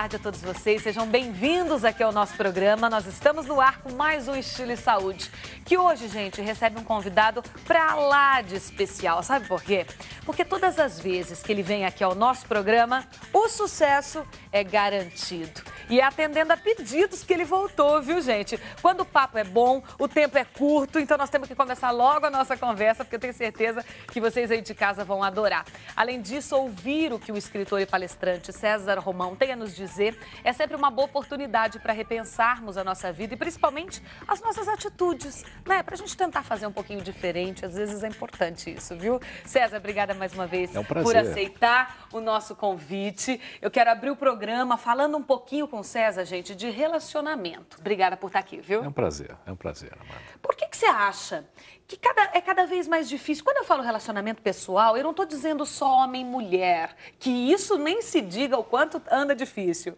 tarde a todos vocês. Sejam bem-vindos aqui ao nosso programa. Nós estamos no ar com mais um Estilo e Saúde, que hoje, gente, recebe um convidado para lá de especial. Sabe por quê? Porque todas as vezes que ele vem aqui ao nosso programa, o sucesso é garantido. E é atendendo a pedidos que ele voltou, viu, gente? Quando o papo é bom, o tempo é curto, então nós temos que começar logo a nossa conversa, porque eu tenho certeza que vocês aí de casa vão adorar. Além disso, ouvir o que o escritor e palestrante César Romão tem a nos dizer é sempre uma boa oportunidade para repensarmos a nossa vida e principalmente as nossas atitudes, né? Para a gente tentar fazer um pouquinho diferente, às vezes é importante isso, viu? César, obrigada mais uma vez é um por aceitar o nosso convite. Eu quero abrir o programa falando um pouquinho com com o César, gente, de relacionamento. Obrigada por estar aqui, viu? É um prazer, é um prazer, Amanda. Por que, que você acha que cada, é cada vez mais difícil? Quando eu falo relacionamento pessoal, eu não estou dizendo só homem mulher, que isso nem se diga o quanto anda difícil.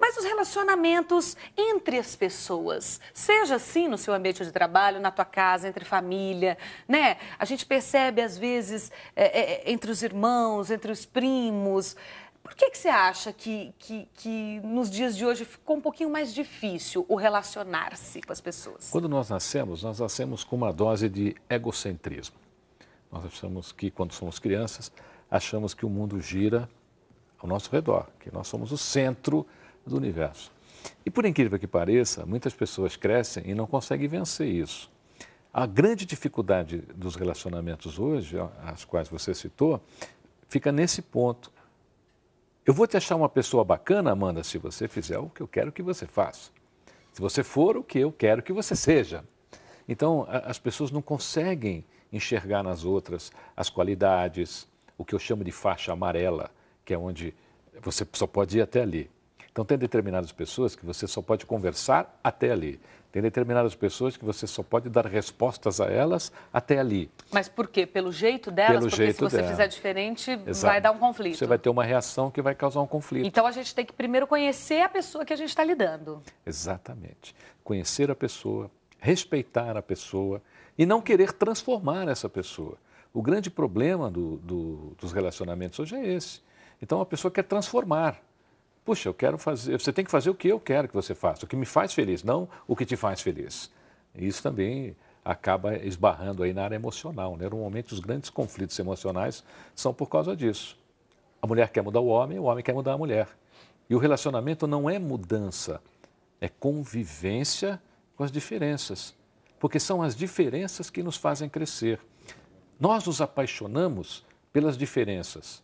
Mas os relacionamentos entre as pessoas, seja assim no seu ambiente de trabalho, na tua casa, entre família, né? A gente percebe às vezes é, é, entre os irmãos, entre os primos. Por que, que você acha que, que, que nos dias de hoje ficou um pouquinho mais difícil o relacionar-se com as pessoas? Quando nós nascemos, nós nascemos com uma dose de egocentrismo. Nós achamos que, quando somos crianças, achamos que o mundo gira ao nosso redor, que nós somos o centro do universo. E por incrível que pareça, muitas pessoas crescem e não conseguem vencer isso. A grande dificuldade dos relacionamentos hoje, as quais você citou, fica nesse ponto. Eu vou te achar uma pessoa bacana, Amanda, se você fizer o que eu quero que você faça. Se você for o que eu quero que você seja. Então, as pessoas não conseguem enxergar nas outras as qualidades, o que eu chamo de faixa amarela, que é onde você só pode ir até ali. Então, tem determinadas pessoas que você só pode conversar até ali. Tem determinadas pessoas que você só pode dar respostas a elas até ali. Mas por quê? Pelo jeito delas? Pelo Porque jeito se você dela. fizer diferente, Exato. vai dar um conflito. Você vai ter uma reação que vai causar um conflito. Então a gente tem que primeiro conhecer a pessoa que a gente está lidando. Exatamente. Conhecer a pessoa, respeitar a pessoa e não querer transformar essa pessoa. O grande problema do, do, dos relacionamentos hoje é esse. Então a pessoa quer transformar puxa, eu quero fazer, você tem que fazer o que eu quero que você faça, o que me faz feliz, não o que te faz feliz. Isso também acaba esbarrando aí na área emocional, né? Normalmente os grandes conflitos emocionais são por causa disso. A mulher quer mudar o homem, o homem quer mudar a mulher. E o relacionamento não é mudança, é convivência com as diferenças, porque são as diferenças que nos fazem crescer. Nós nos apaixonamos pelas diferenças,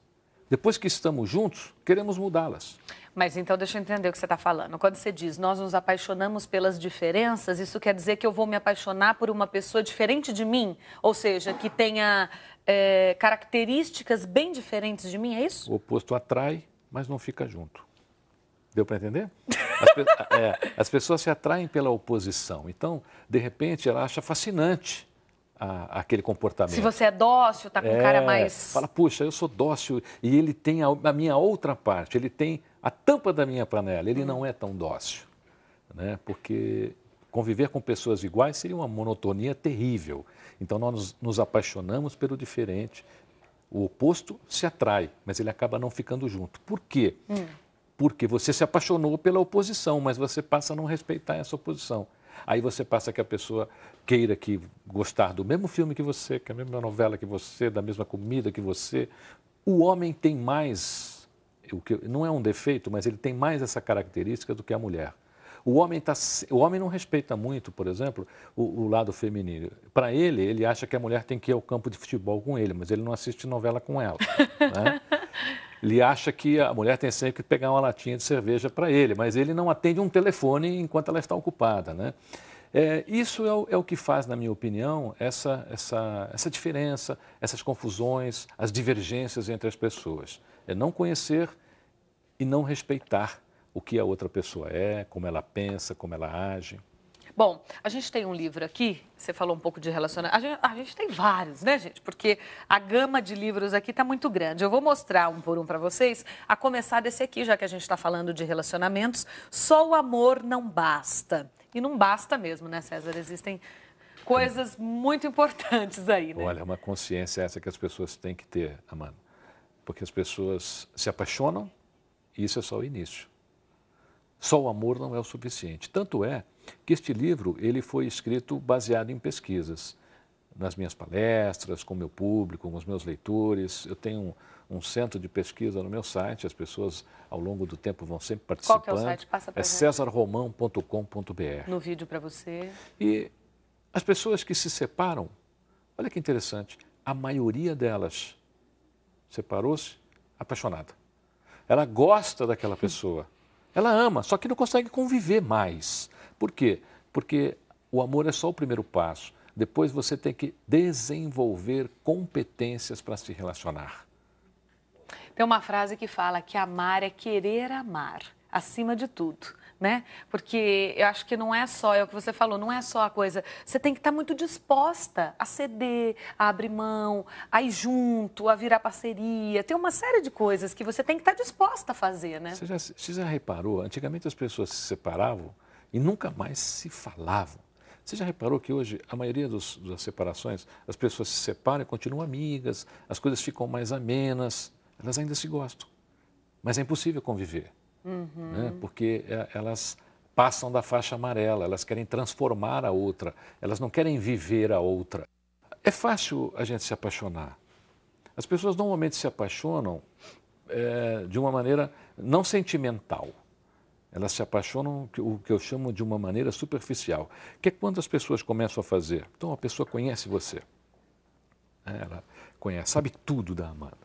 depois que estamos juntos, queremos mudá-las. Mas então deixa eu entender o que você está falando. Quando você diz nós nos apaixonamos pelas diferenças, isso quer dizer que eu vou me apaixonar por uma pessoa diferente de mim? Ou seja, que tenha é, características bem diferentes de mim, é isso? O oposto atrai, mas não fica junto. Deu para entender? As, pe é, as pessoas se atraem pela oposição. Então, de repente, ela acha fascinante a, aquele comportamento. Se você é dócil, está com é, cara mais. Fala, puxa, eu sou dócil e ele tem a, a, minha outra parte, ele tem a tampa da minha panela, ele hum. não é tão dócil. Né? Porque conviver com pessoas iguais seria uma monotonia terrível. Então nós nos, nos apaixonamos pelo diferente. O oposto se atrai, mas ele acaba não ficando junto. Por quê? Hum. Porque você se apaixonou pela oposição, mas você passa a não respeitar essa oposição. Aí você passa que a pessoa queira que gostar do mesmo filme que você, que a mesma novela que você, da mesma comida que você. O homem tem mais, o que não é um defeito, mas ele tem mais essa característica do que a mulher. O homem, tá, o homem não respeita muito, por exemplo, o, o lado feminino. Para ele, ele acha que a mulher tem que ir ao campo de futebol com ele, mas ele não assiste novela com ela. Né? Ele acha que a mulher tem sempre que pegar uma latinha de cerveja para ele, mas ele não atende um telefone enquanto ela está ocupada, né? É, isso é o, é o, que faz, na minha opinião, essa, essa, essa diferença, essas confusões, as divergências entre as pessoas. É não conhecer e não respeitar o que a outra pessoa é, como ela pensa, como ela age. Bom, a gente tem um livro aqui, você falou um pouco de relacionamento. A gente, a gente tem vários, né, gente? Porque a gama de livros aqui está muito grande. Eu vou mostrar um por um para vocês, a começar desse aqui, já que a gente está falando de relacionamentos. Só o amor não basta. E não basta mesmo, né, César? Existem coisas muito importantes aí, né? Olha, uma consciência essa que as pessoas têm que ter, Amanda. Porque as pessoas se apaixonam e isso é só o início. Só o amor não é o suficiente. Tanto é que este livro ele foi escrito baseado em pesquisas. Nas minhas palestras, com o meu público, com os meus leitores, eu tenho um, um, centro de pesquisa no meu site, as pessoas ao longo do tempo vão sempre participando. Qual é o site? Passa para É cesarromão.com.br. No vídeo para você. E as pessoas que se separam, olha que interessante, a maioria delas separou-se apaixonada. Ela gosta daquela pessoa, ela ama, só que não consegue conviver mais. Por quê? Porque o amor é só o primeiro passo. Depois você tem que desenvolver competências para se relacionar. Tem uma frase que fala que amar é querer amar, acima de tudo. Né? Porque eu acho que não é só, é o que você falou, não é só a coisa. Você tem que estar tá muito disposta a ceder, a abrir mão, a ir junto, a virar parceria. Tem uma série de coisas que você tem que estar tá disposta a fazer, né? Você já, você já reparou? Antigamente as pessoas se separavam e nunca mais se falavam. Você já reparou que hoje a maioria dos, das separações, as pessoas se separam, continuam amigas, as coisas ficam mais amenas, elas ainda se gostam. Mas é impossível conviver, uhum. né? porque é, elas passam da faixa amarela, elas querem transformar a outra, elas não querem viver a outra. É fácil a gente se apaixonar. As pessoas normalmente se apaixonam é, de uma maneira não sentimental. Elas se apaixonam o que eu chamo de uma maneira superficial, que é quando as pessoas começam a fazer. Então a pessoa conhece você. Ela conhece, sabe tudo da Amanda.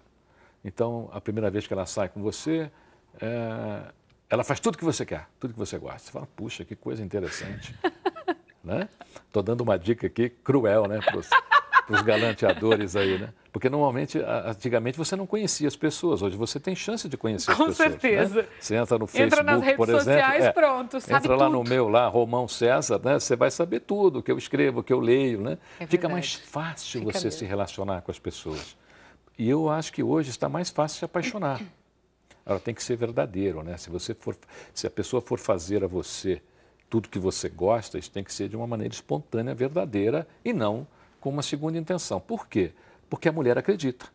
Então, a primeira vez que ela sai com você, é, ela faz tudo que você quer, tudo que você gosta. Você fala, puxa, que coisa interessante. né? Estou dando uma dica aqui cruel, né? Para você os galanteadores aí, né? Porque normalmente, antigamente você não conhecia as pessoas, hoje você tem chance de conhecer Com as pessoas. Com né? certeza. Né? Você entra no Facebook, entra nas redes por exemplo. Sociais, é, pronto, sabe entra lá no meu, lá, Romão César, né? Você vai saber tudo que eu escrevo, que eu leio, né? É Fica mais fácil Fica você mesmo. se relacionar com as pessoas. E eu acho que hoje está mais fácil se apaixonar. Ela tem que ser verdadeiro, né? Se você for, se a pessoa for fazer a você tudo que você gosta, isso tem que ser de uma maneira espontânea, verdadeira e não com uma segunda intenção. Por quê? Porque a mulher acredita.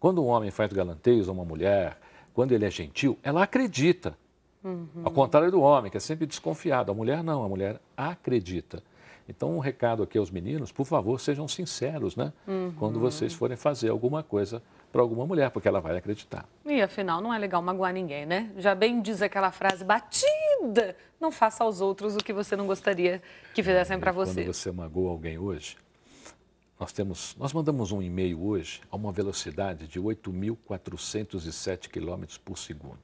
Quando um homem faz galanteios a uma mulher, quando ele é gentil, ela acredita. Uhum. Ao contrário do homem, que é sempre desconfiado. A mulher não, a mulher acredita. Então, um recado aqui aos meninos, por favor, sejam sinceros, né? Uhum. Quando vocês forem fazer alguma coisa para alguma mulher, porque ela vai acreditar. E afinal, não é legal magoar ninguém, né? Já bem diz aquela frase batida: não faça aos outros o que você não gostaria que fizessem para você. Quando você magoa alguém hoje, nós, temos, nós mandamos um e-mail hoje a uma velocidade de 8.407 km por segundo.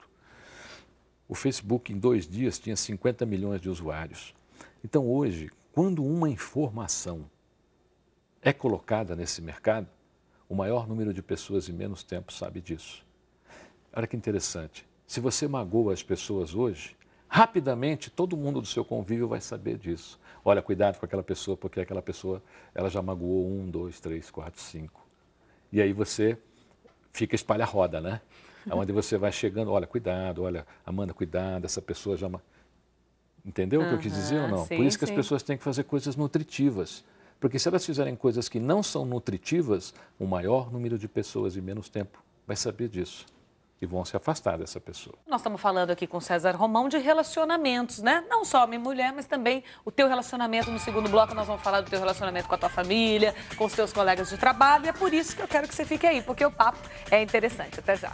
O Facebook, em dois dias, tinha 50 milhões de usuários. Então, hoje, quando uma informação é colocada nesse mercado, o maior número de pessoas em menos tempo sabe disso. Olha que interessante. Se você magoa as pessoas hoje, Rapidamente, todo mundo do seu convívio vai saber disso. Olha, cuidado com aquela pessoa, porque aquela pessoa ela já magoou um, dois, três, quatro, cinco. E aí você fica espalha-roda, né? Onde você vai chegando, olha, cuidado, olha, Amanda, cuidado, essa pessoa já. Ma... Entendeu uhum, o que eu quis dizer ou não? Sim, Por isso que sim. as pessoas têm que fazer coisas nutritivas. Porque se elas fizerem coisas que não são nutritivas, o maior número de pessoas e menos tempo vai saber disso e vão se afastar dessa pessoa. Nós estamos falando aqui com César Romão de relacionamentos, né? Não só homem e mulher, mas também o teu relacionamento. No segundo bloco, nós vamos falar do teu relacionamento com a tua família, com os teus colegas de trabalho. E é por isso que eu quero que você fique aí, porque o papo é interessante. Até já.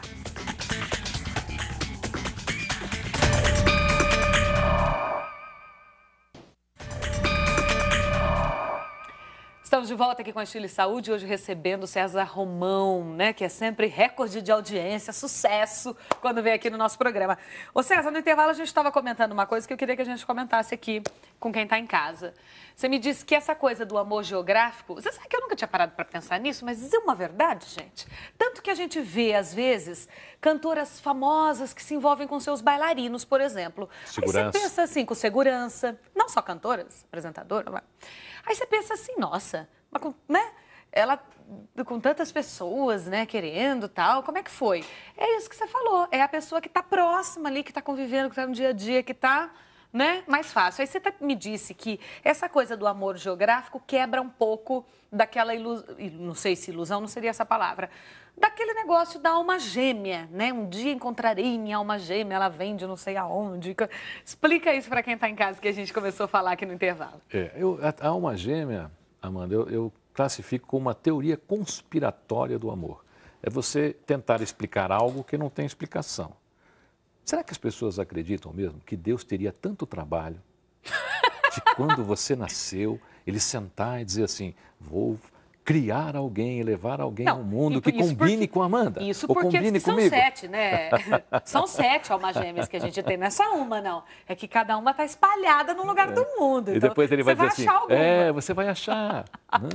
de volta aqui com a Estilo Saúde, hoje recebendo César Romão, né, que é sempre recorde de audiência, sucesso, quando vem aqui no nosso programa. Ô César, no intervalo a gente estava comentando uma coisa que eu queria que a gente comentasse aqui com quem está em casa. Você me disse que essa coisa do amor geográfico, você sabe que eu nunca tinha parado para pensar nisso, mas é uma verdade, gente. Tanto que a gente vê, às vezes, cantoras famosas que se envolvem com seus bailarinos, por exemplo. Segurança. Aí você pensa assim, com segurança, não só cantoras, apresentadora, mas... Aí você pensa assim, nossa, mas, né? Ela com tantas pessoas, né, querendo tal, como é que foi? É isso que você falou, é a pessoa que está próxima ali, que está convivendo, que está no dia a dia, que está né? Mais fácil. Aí você tá, me disse que essa coisa do amor geográfico quebra um pouco daquela ilusão, não sei se ilusão não seria essa palavra, daquele negócio da alma gêmea, né? Um dia encontrarei minha alma gêmea, ela vem de não sei aonde. Explica isso para quem está em casa que a gente começou a falar aqui no intervalo. É, eu, a, a alma gêmea Amanda, eu, eu classifico como uma teoria conspiratória do amor. É você tentar explicar algo que não tem explicação. Será que as pessoas acreditam mesmo que Deus teria tanto trabalho de quando você nasceu, ele sentar e dizer assim: vou criar alguém, elevar alguém não, ao mundo que combine porque, com a Amanda. Isso ou porque combine são comigo. sete, né? são sete almas gêmeas que a gente tem, não é só uma, não. É que cada uma está espalhada num lugar é. do mundo. Então, e depois ele vai dizer vai assim, achar alguma. é, você vai achar. né?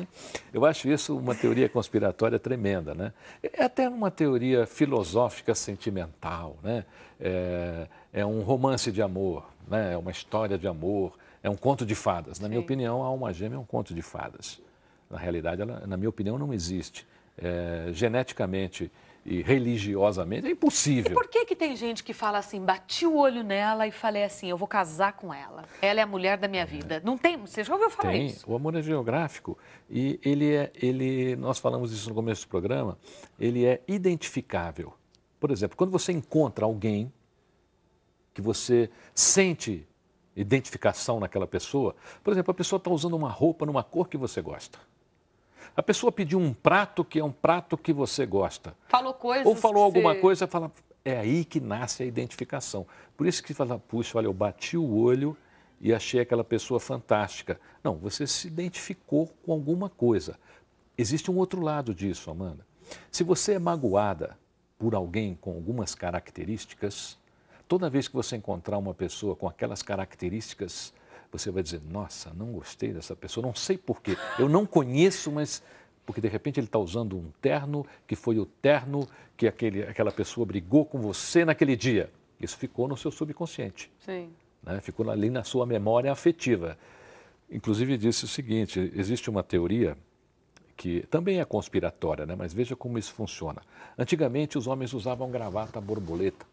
Eu acho isso uma teoria conspiratória tremenda, né? É até uma teoria filosófica sentimental, né? É, é um romance de amor, né? É uma história de amor, é um conto de fadas. Na Sim. minha opinião, a alma gêmea é um conto de fadas. Na realidade, ela, na minha opinião, não existe. É, geneticamente e religiosamente é impossível. E por que, que tem gente que fala assim, bati o olho nela e falei assim, eu vou casar com ela. Ela é a mulher da minha é. vida. Não tem, você já ouviu falar tem. isso? O amor é geográfico e ele é, ele, nós falamos isso no começo do programa, ele é identificável. Por exemplo, quando você encontra alguém que você sente identificação naquela pessoa, por exemplo, a pessoa está usando uma roupa numa cor que você gosta. A pessoa pediu um prato que é um prato que você gosta. Falou coisas. Ou falou alguma você... coisa, fala. É aí que nasce a identificação. Por isso que fala, puxa, olha, eu bati o olho e achei aquela pessoa fantástica. Não, você se identificou com alguma coisa. Existe um outro lado disso, Amanda. Se você é magoada por alguém com algumas características, toda vez que você encontrar uma pessoa com aquelas características, você vai dizer, nossa, não gostei dessa pessoa, não sei porquê, eu não conheço, mas porque de repente ele está usando um terno que foi o terno que aquele, aquela pessoa brigou com você naquele dia. Isso ficou no seu subconsciente. Sim. Né? Ficou ali na sua memória afetiva. Inclusive disse o seguinte: existe uma teoria que também é conspiratória, né? mas veja como isso funciona. Antigamente os homens usavam gravata borboleta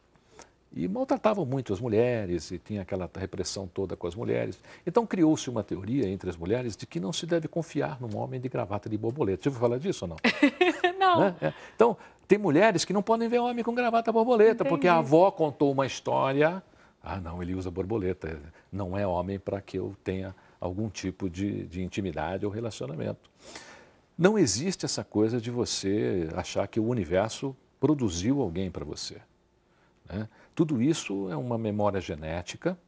e maltratavam muito as mulheres e tinha aquela repressão toda com as mulheres. Então criou-se uma teoria entre as mulheres de que não se deve confiar num homem de gravata de borboleta. Você ouviu falar disso ou não? não. Né? É. Então, tem mulheres que não podem ver homem com gravata borboleta, Entendi. porque a avó contou uma história. Ah, não, ele usa borboleta. Não é homem para que eu tenha algum tipo de, de intimidade ou relacionamento. Não existe essa coisa de você achar que o universo produziu alguém para você. Né? Tudo isso é uma memória genética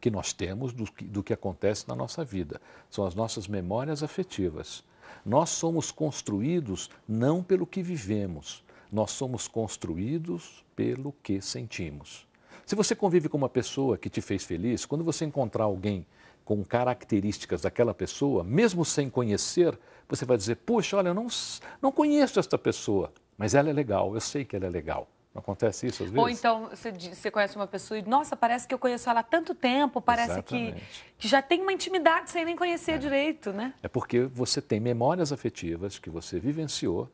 que nós temos do que, do que acontece na nossa vida. São as nossas memórias afetivas. Nós somos construídos não pelo que vivemos, nós somos construídos pelo que sentimos. Se você convive com uma pessoa que te fez feliz, quando você encontrar alguém com características daquela pessoa, mesmo sem conhecer, você vai dizer: Puxa, olha, eu não, não conheço esta pessoa, mas ela é legal, eu sei que ela é legal. Acontece isso às vezes? Ou então você, você, conhece uma pessoa e, nossa, parece que eu conheço ela há tanto tempo, parece que, que, já tem uma intimidade sem nem conhecer é. direito, né? É porque você tem memórias afetivas que você vivenciou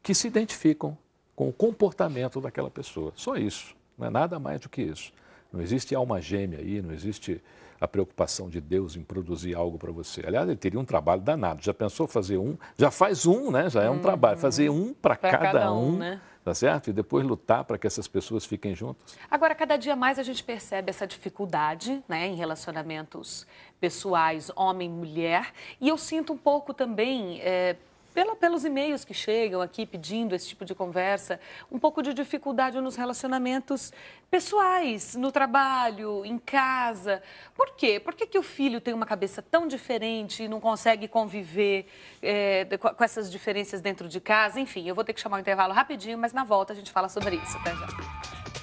que se identificam com o comportamento daquela pessoa. Só isso, não é nada mais do que isso. Não existe alma gêmea aí, não existe a preocupação de Deus em produzir algo para você. Aliás, ele teria um trabalho danado. Já pensou fazer um? Já faz um, né? Já é um hum, trabalho. Fazer uhum. um para cada, cada, um, um né? tá certo? E depois lutar para que essas pessoas fiquem juntas. Agora, cada dia mais a gente percebe essa dificuldade né, em relacionamentos pessoais, homem-mulher, e eu sinto um pouco também. É pela, pelos e-mails que chegam aqui pedindo esse tipo de conversa, um pouco de dificuldade nos relacionamentos pessoais, no trabalho, em casa. Por quê? Por que, que o filho tem uma cabeça tão diferente e não consegue conviver é, com essas diferenças dentro de casa? Enfim, eu vou ter que chamar o um intervalo rapidinho, mas na volta a gente fala sobre isso. Até já.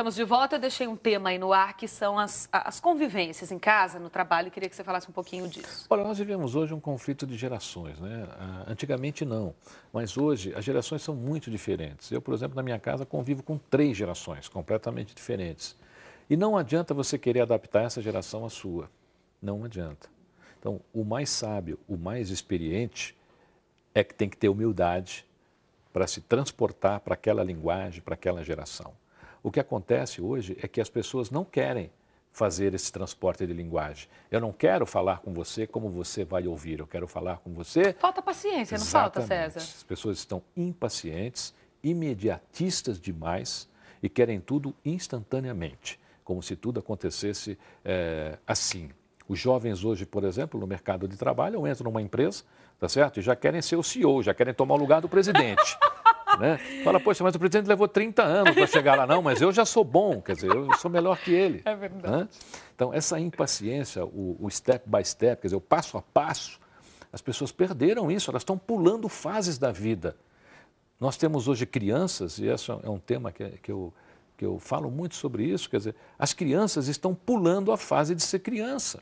Estamos de volta. Eu deixei um tema aí no ar que são as, as convivências em casa, no trabalho. Eu queria que você falasse um pouquinho disso. Olha, nós vivemos hoje um conflito de gerações, né? Ah, antigamente não, mas hoje as gerações são muito diferentes. Eu, por exemplo, na minha casa convivo com três gerações completamente diferentes. E não adianta você querer adaptar essa geração à sua. Não adianta. Então, o mais sábio, o mais experiente é que tem que ter humildade para se transportar para aquela linguagem, para aquela geração. O que acontece hoje é que as pessoas não querem fazer esse transporte de linguagem. Eu não quero falar com você como você vai ouvir, eu quero falar com você. Falta paciência, não Exatamente. falta, César? As pessoas estão impacientes, imediatistas demais e querem tudo instantaneamente, como se tudo acontecesse é, assim. Os jovens hoje, por exemplo, no mercado de trabalho, ou entram numa empresa, tá certo? E já querem ser o CEO, já querem tomar o lugar do presidente. né? Fala, poxa, mas o presidente levou 30 anos para chegar lá, não, mas eu já sou bom, quer dizer, eu sou melhor que ele. É verdade. Né? Então, essa impaciência, o, o step by step, quer dizer, o passo a passo, as pessoas perderam isso, elas estão pulando fases da vida. Nós temos hoje crianças, e esse é um tema que, que, eu, que eu falo muito sobre isso, quer dizer, as crianças estão pulando a fase de ser criança.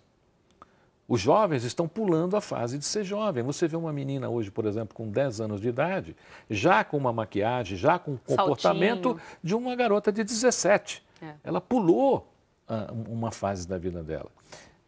Os jovens estão pulando a fase de ser jovem. Você vê uma menina hoje, por exemplo, com 10 anos de idade, já com uma maquiagem, já com um comportamento Saltinho. de uma garota de 17. É. Ela pulou ah, uma fase da vida dela.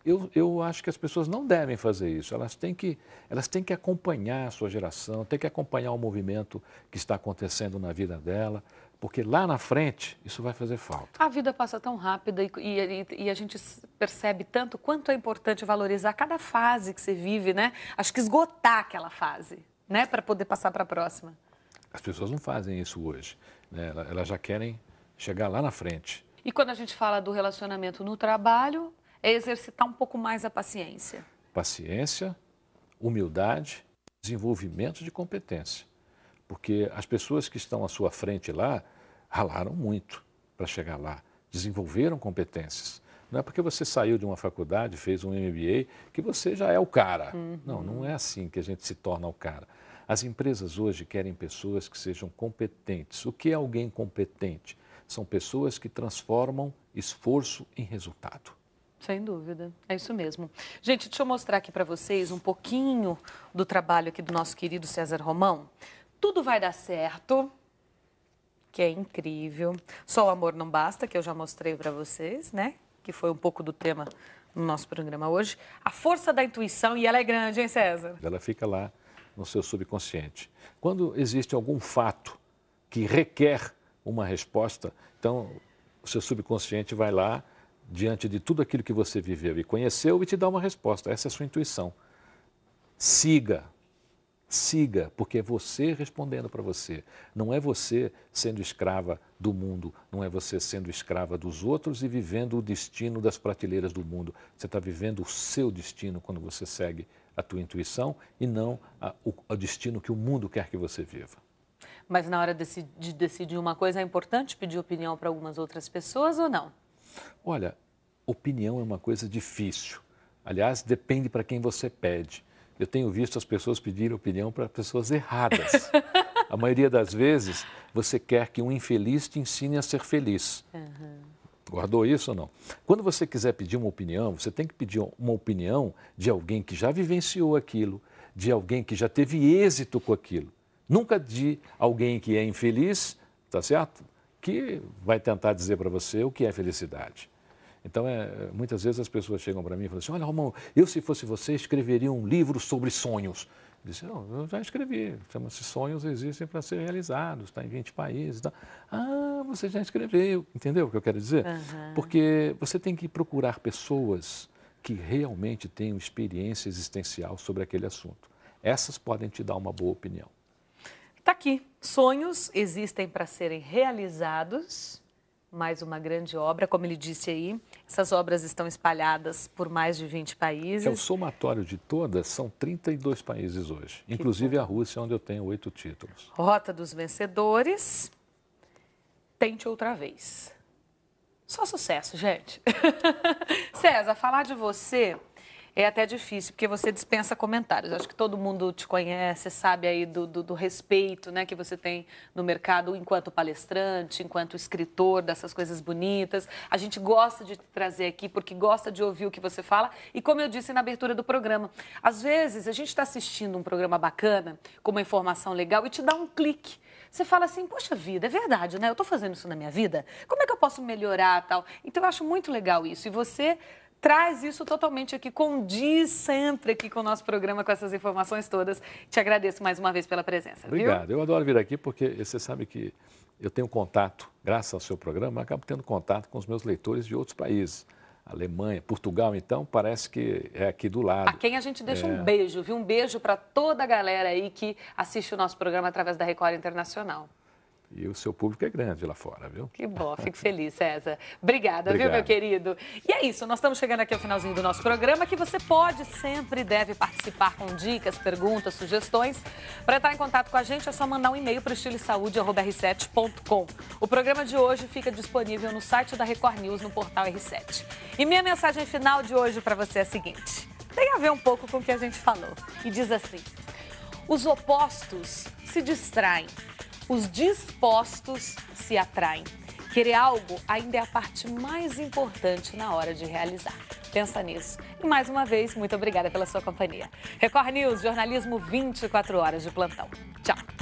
Eu, eu, acho que as pessoas não devem fazer isso. Elas têm, que, elas têm que acompanhar a sua geração, têm que acompanhar o movimento que está acontecendo na vida dela porque lá na frente isso vai fazer falta. A vida passa tão rápida e, e, e, a gente percebe tanto quanto é importante valorizar cada fase que você vive, né? Acho que esgotar aquela fase, né? Para poder passar para a próxima. As pessoas não fazem isso hoje. Né? Elas já querem chegar lá na frente. E quando a gente fala do relacionamento no trabalho, é exercitar um pouco mais a paciência. Paciência, humildade, desenvolvimento de competência porque as pessoas que estão à sua frente lá ralaram muito para chegar lá, desenvolveram competências. Não é porque você saiu de uma faculdade, fez um MBA, que você já é o cara. Uhum. Não, não é assim que a gente se torna o cara. As empresas hoje querem pessoas que sejam competentes. O que é alguém competente? São pessoas que transformam esforço em resultado. Sem dúvida, é isso mesmo. Gente, deixa eu mostrar aqui para vocês um pouquinho do trabalho aqui do nosso querido César Romão tudo vai dar certo, que é incrível. Só o amor não basta, que eu já mostrei para vocês, né? Que foi um pouco do tema no nosso programa hoje. A força da intuição, e ela é grande, hein, César? Ela fica lá no seu subconsciente. Quando existe algum fato que requer uma resposta, então o seu subconsciente vai lá diante de tudo aquilo que você viveu e conheceu e te dá uma resposta. Essa é a sua intuição. Siga, siga, porque é você respondendo para você. Não é você sendo escrava do mundo, não é você sendo escrava dos outros e vivendo o destino das prateleiras do mundo. Você está vivendo o seu destino quando você segue a tua intuição e não a, o, o destino que o mundo quer que você viva. Mas na hora de, de decidir uma coisa é importante pedir opinião para algumas outras pessoas ou não? Olha, opinião é uma coisa difícil. Aliás, depende para quem você pede eu tenho visto as pessoas pedirem opinião para pessoas erradas. a maioria das vezes, você quer que um infeliz te ensine a ser feliz. Uhum. Guardou isso ou não? Quando você quiser pedir uma opinião, você tem que pedir uma opinião de alguém que já vivenciou aquilo, de alguém que já teve êxito com aquilo. Nunca de alguém que é infeliz, tá certo? Que vai tentar dizer para você o que é felicidade. Então, é, muitas vezes as pessoas chegam para mim e falam assim: Olha, Romão, eu se fosse você escreveria um livro sobre sonhos. Eu disse: Não, eu já escrevi. Chama-se Sonhos Existem para Ser Realizados, está em 20 países. Tá. Ah, você já escreveu. Entendeu o que eu quero dizer? Uhum. Porque você tem que procurar pessoas que realmente tenham experiência existencial sobre aquele assunto. Essas podem te dar uma boa opinião. Está aqui. Sonhos existem para serem realizados. Mais uma grande obra, como ele disse aí. Essas obras estão espalhadas por mais de 20 países. É, o somatório de todas são 32 países hoje, que inclusive bom. a Rússia, onde eu tenho oito títulos. Rota dos Vencedores. Tente outra vez. Só sucesso, gente. César, falar de você é até difícil, porque você dispensa comentários. Acho que todo mundo te conhece, sabe aí do, do, do respeito né, que você tem no mercado enquanto palestrante, enquanto escritor dessas coisas bonitas. A gente gosta de te trazer aqui porque gosta de ouvir o que você fala. E como eu disse na abertura do programa, às vezes a gente está assistindo um programa bacana, com uma informação legal, e te dá um clique você fala assim, poxa vida, é verdade, né? Eu estou fazendo isso na minha vida? Como é que eu posso melhorar tal? Então, eu acho muito legal isso. E você traz isso totalmente aqui, condiz sempre aqui com o nosso programa, com essas informações todas. Te agradeço mais uma vez pela presença. Obrigado. Viu? Eu adoro vir aqui porque você sabe que eu tenho contato, graças ao seu programa, acabo tendo contato com os meus leitores de outros países. Alemanha, Portugal, então, parece que é aqui do lado. A quem a gente deixa é... um beijo, viu? Um beijo para toda a galera aí que assiste o nosso programa através da Record Internacional. E o seu público é grande lá fora, viu? Que bom, fico feliz, César. Obrigada, Obrigado. viu, meu querido? E é isso, nós estamos chegando aqui ao finalzinho do nosso programa, que você pode, sempre deve participar com dicas, perguntas, sugestões. Para entrar em contato com a gente, é só mandar um e-mail para EstiloSaude@r7.com. O programa de hoje fica disponível no site da Record News, no portal R7. E minha mensagem final de hoje para você é a seguinte. Tem a ver um pouco com o que a gente falou. E diz assim, os opostos se distraem os dispostos se atraem. Querer algo ainda é a parte mais importante na hora de realizar. Pensa nisso. E mais uma vez, muito obrigada pela sua companhia. Record News, jornalismo 24 horas de plantão. Tchau.